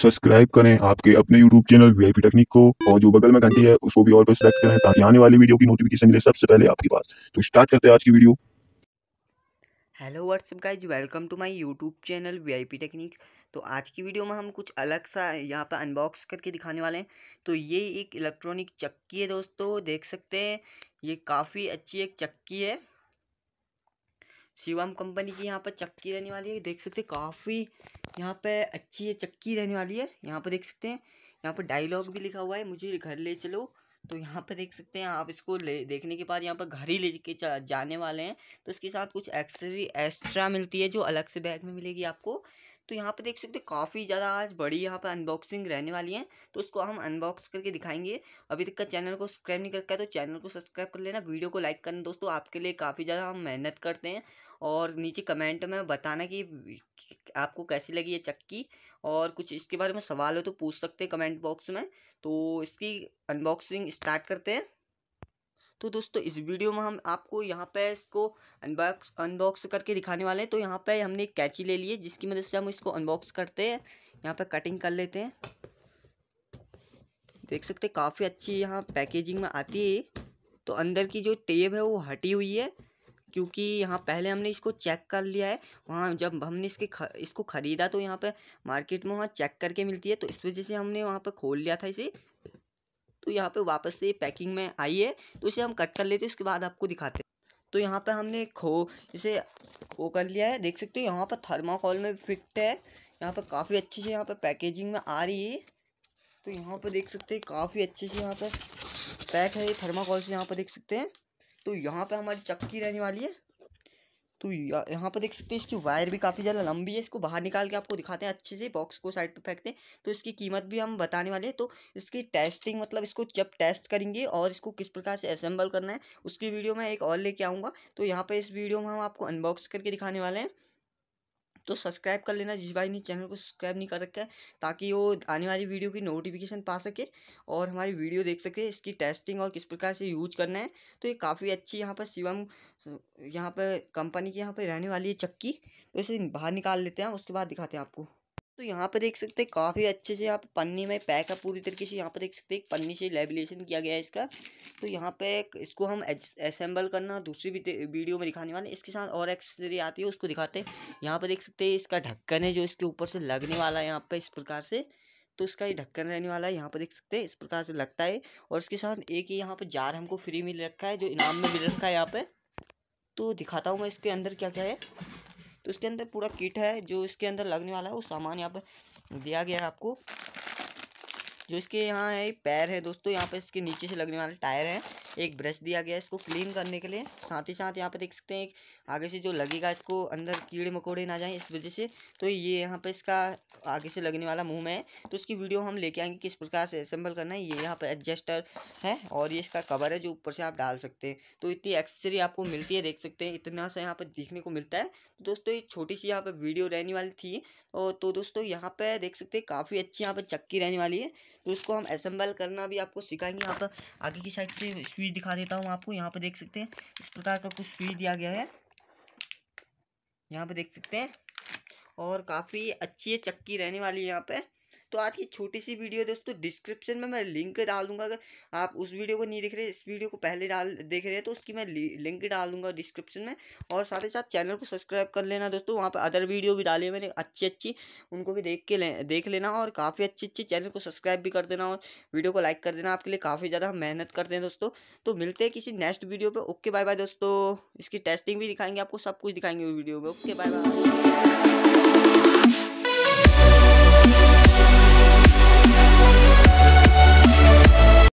subscribe करें आपके अपने यूट्यूब चैनल वीआईपी टेक्निक को और जो बगल में घंटी है उसको भी और पर सेलेक्ट करें ताकि आने वाली वीडियो की नोटिफिकेशन मिले सबसे पहले आपके पास तो स्टार्ट करते हैं आज की video hello what's up guys welcome to my YouTube channel VIP technique तो आज की वीडियो में हम कुछ अलग सा यहाँ पर अनबॉक्स करके दिखाने वाले हैं तो ये एक इलेक्ट्रॉनिक चक्की है दोस्तों देख सकते हैं ये काफ़ी अच्छी एक चक्की है शिवम कंपनी की यहाँ पर चक्की रहने वाली है देख सकते हैं काफ़ी यहाँ पे अच्छी है चक्की रहने वाली है यहाँ पर देख सकते हैं यहाँ पर डायलॉग भी लिखा हुआ है मुझे घर ले चलो तो यहाँ पर देख सकते हैं आप इसको ले देखने के बाद यहाँ पर घर ही लेके जाने वाले हैं तो इसके साथ कुछ एक्सेसरी एक्स्ट्रा मिलती है जो अलग से बैग में मिलेगी आपको तो यहाँ पे देख सकते हो काफ़ी ज़्यादा आज बड़ी यहाँ पर अनबॉक्सिंग रहने वाली है तो उसको हम अनबॉक्स करके दिखाएंगे अभी तक का चैनल को सब्सक्राइब नहीं कर रखा है तो चैनल को सब्सक्राइब कर लेना वीडियो को लाइक करना दोस्तों आपके लिए काफ़ी ज़्यादा हम मेहनत करते हैं और नीचे कमेंट में बताना कि आपको कैसी लगी ये चक्की और कुछ इसके बारे में सवाल हो तो पूछ सकते हैं कमेंट बॉक्स में तो इसकी अनबॉक्सिंग स्टार्ट करते हैं तो दोस्तों इस वीडियो में हम आपको यहाँ पे इसको अनबॉक्स अनबॉक्स करके दिखाने वाले हैं तो यहाँ पे हमने एक कैची ले ली है जिसकी मदद से हम इसको अनबॉक्स करते हैं यहाँ पे कटिंग कर लेते हैं देख सकते हैं काफ़ी अच्छी यहाँ पैकेजिंग में आती है तो अंदर की जो टेब है वो हटी हुई है क्योंकि यहाँ पहले हमने इसको चेक कर लिया है वहाँ जब हमने इसके ख, इसको ख़रीदा तो यहाँ पे मार्केट में वहाँ चेक करके मिलती है तो इस वजह से हमने वहाँ पे खोल लिया था इसे तो यहाँ पे वापस से पैकिंग में आई है तो इसे हम कट कर लेते हैं उसके बाद आपको दिखाते हैं तो यहाँ पे हमने खो इसे वो कर लिया है देख सकते हो यहाँ पर थर्माकोल में फिट है यहाँ पर काफ़ी अच्छे से यहाँ पर पैकेजिंग में आ रही है तो यहाँ पर देख सकते हैं काफ़ी अच्छे से यहाँ पर पैक है ये थर्माकोल से यहाँ पर देख सकते हैं तो यहाँ पर हमारी चक्की रहने वाली है तो यहाँ पर देख सकते हैं इसकी वायर भी काफ़ी ज़्यादा लंबी है इसको बाहर निकाल के आपको दिखाते हैं अच्छे से बॉक्स को साइड पर फेंकते हैं तो इसकी कीमत भी हम बताने वाले हैं तो इसकी टेस्टिंग मतलब इसको जब टेस्ट करेंगे और इसको किस प्रकार से असेंबल करना है उसकी वीडियो मैं एक और लेके आऊँगा तो यहाँ पर इस वीडियो में हम आपको अनबॉक्स करके दिखाने वाले हैं तो सब्सक्राइब कर लेना जिस भाई ने चैनल को सब्सक्राइब नहीं कर रखा है ताकि वो आने वाली वीडियो की नोटिफिकेशन पा सके और हमारी वीडियो देख सके इसकी टेस्टिंग और किस प्रकार से यूज करना है तो ये काफ़ी अच्छी यहाँ पर शिवम यहाँ पर कंपनी की यहाँ पर रहने वाली है चक्की तो इसे बाहर निकाल लेते हैं उसके बाद दिखाते हैं आपको तो यहाँ पर देख सकते हैं काफ़ी अच्छे से यहाँ पर पन्नी में पैक है पूरी तरीके से यहाँ पर देख सकते हैं पन्नी से लेबलेशन किया गया है इसका तो यहाँ पे इसको हम असेंबल करना दूसरी वीडियो में दिखाने वाले इसके साथ और एक्सेसरी आती है उसको दिखाते हैं यहाँ पर देख सकते हैं इसका ढक्कन है जो इसके ऊपर से लगने वाला है यहाँ पर इस प्रकार से तो उसका ये ढक्कन रहने वाला है यहाँ पर देख सकते हैं इस प्रकार से लगता है और इसके साथ एक ही यहाँ पर जार हमको फ्री मिल रखा है जो इनाम में मिल रखा है यहाँ पर तो दिखाता हूँ मैं इसके अंदर क्या क्या है तो इसके अंदर पूरा किट है जो इसके अंदर लगने वाला है वो सामान यहाँ पर दिया गया है आपको जो इसके यहाँ है पैर है दोस्तों यहाँ पर इसके नीचे से लगने वाले टायर है एक ब्रश दिया गया है इसको क्लीन करने के लिए साथ ही साथ यहाँ पे देख सकते हैं आगे से जो लगेगा इसको अंदर कीड़े मकोड़े ना जाएं इस वजह से तो ये यहाँ पे इसका आगे से लगने वाला मुँह में है तो उसकी वीडियो हम लेके आएंगे किस प्रकार से असेंबल करना है ये यहाँ पर एडजस्टर है और ये इसका कवर है जो ऊपर से आप डाल सकते हैं तो इतनी एक्सेसरी आपको मिलती है देख सकते हैं इतना सा यहाँ पर देखने को मिलता है तो दोस्तों ये छोटी सी यहाँ पर वीडियो रहने वाली थी और तो दोस्तों यहाँ पर देख सकते हैं काफ़ी अच्छी यहाँ पर चक्की रहने वाली है तो उसको हम असेंबल करना भी आपको सिखाएंगे यहाँ पर आगे की साइड से स्विच दिखा देता हूँ आपको यहाँ पर देख सकते हैं इस प्रकार का कुछ स्विच दिया गया है यहाँ पर देख सकते हैं और काफ़ी अच्छी चक्की रहने वाली है यहाँ पे तो आज की छोटी सी वीडियो दोस्तों डिस्क्रिप्शन में मैं लिंक डाल दूंगा अगर आप उस वीडियो को नहीं देख रहे इस वीडियो को पहले डाल देख रहे हैं तो उसकी मैं लिंक डाल दूंगा डिस्क्रिप्शन में और साथ ही साथ चैनल को सब्सक्राइब कर लेना दोस्तों वहाँ पर अदर वीडियो भी डाली है मैंने अच्छी अच्छी उनको भी देख के ले, देख लेना और काफ़ी अच्छी अच्छी चैनल को सब्सक्राइब भी कर देना और वीडियो को लाइक कर देना आपके लिए काफ़ी ज़्यादा हम मेहनत करते हैं दोस्तों तो मिलते हैं किसी नेक्स्ट वीडियो पर ओके बाय बाय दोस्तों इसकी टेस्टिंग भी दिखाएंगे आपको सब कुछ दिखाएंगे वीडियो में ओके बाय बाय